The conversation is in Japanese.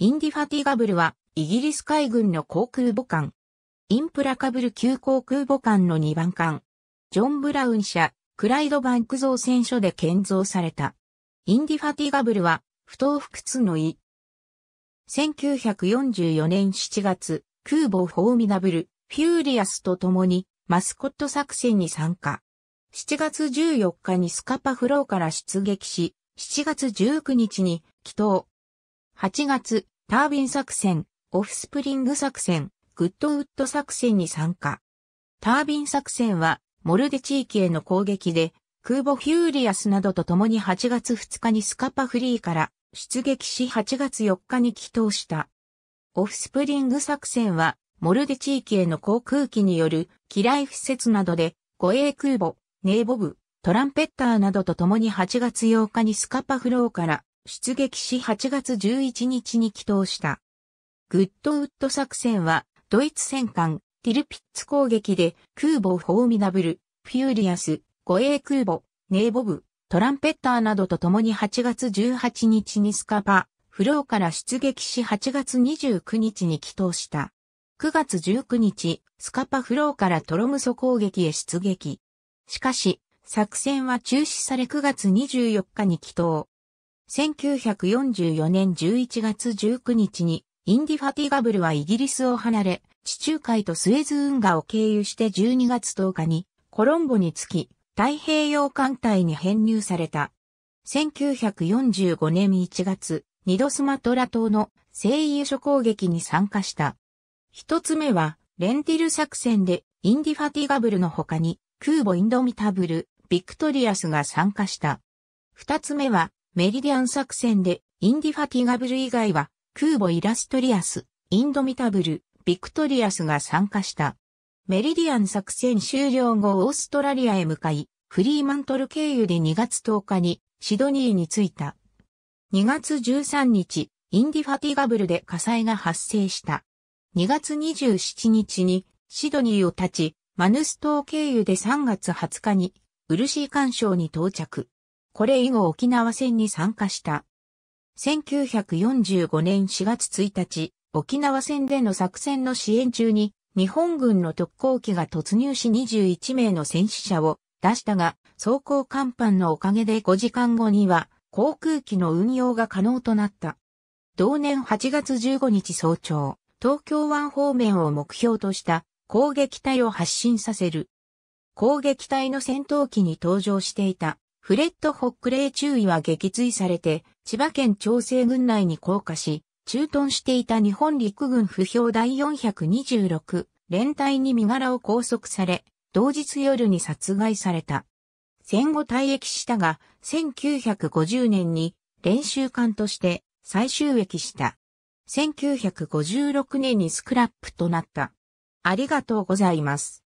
インディファティガブルは、イギリス海軍の航空母艦。インプラカブル級航空母艦の2番艦。ジョン・ブラウン社、クライドバンク造船所で建造された。インディファティガブルは、不当不屈の意。1944年7月、空母フォーミナブル、フューリアスと共に、マスコット作戦に参加。7月14日にスカパフローから出撃し、7月19日に、祈祷、8月、タービン作戦、オフスプリング作戦、グッドウッド作戦に参加。タービン作戦は、モルデ地域への攻撃で、空母フューリアスなどと共に8月2日にスカパフリーから出撃し8月4日に帰投した。オフスプリング作戦は、モルデ地域への航空機による機雷施設などで、護衛空母、ネーボブ、トランペッターなどと共に8月8日にスカパフローから出撃し8月11日に帰投した。グッドウッド作戦は、ドイツ戦艦、ティルピッツ攻撃で、空母フォーミナブル、フューリアス、護衛空母、ネーボブ、トランペッターなどと共に8月18日にスカパ、フローから出撃し8月29日に帰投した。9月19日、スカパフローからトロムソ攻撃へ出撃。しかし、作戦は中止され9月24日に帰投。1944年11月19日に、インディファティガブルはイギリスを離れ、地中海とスエズ運河を経由して12月10日に、コロンボに着き、太平洋艦隊に編入された。1945年1月、二度スマトラ島の聖油所攻撃に参加した。一つ目は、レンティル作戦で、インディファティガブルの他に、空母インドミタブル、ビクトリアスが参加した。二つ目は、メリディアン作戦で、インディファティガブル以外は、空母イラストリアス、インドミタブル、ビクトリアスが参加した。メリディアン作戦終了後オーストラリアへ向かい、フリーマントル経由で2月10日にシドニーに着いた。2月13日、インディファティガブルで火災が発生した。2月27日にシドニーを立ち、マヌス島経由で3月20日にウルシー干渉に到着。これ以後沖縄戦に参加した。1945年4月1日、沖縄戦での作戦の支援中に、日本軍の特攻機が突入し21名の戦死者を出したが、走行甲板のおかげで5時間後には、航空機の運用が可能となった。同年8月15日早朝、東京湾方面を目標とした攻撃隊を発進させる。攻撃隊の戦闘機に搭乗していたフレッド・ホックレイ注意は撃墜されて、千葉県調整軍内に降下し、駐屯していた日本陸軍不評第426連隊に身柄を拘束され、同日夜に殺害された。戦後退役したが、1950年に練習艦として再収益した。1956年にスクラップとなった。ありがとうございます。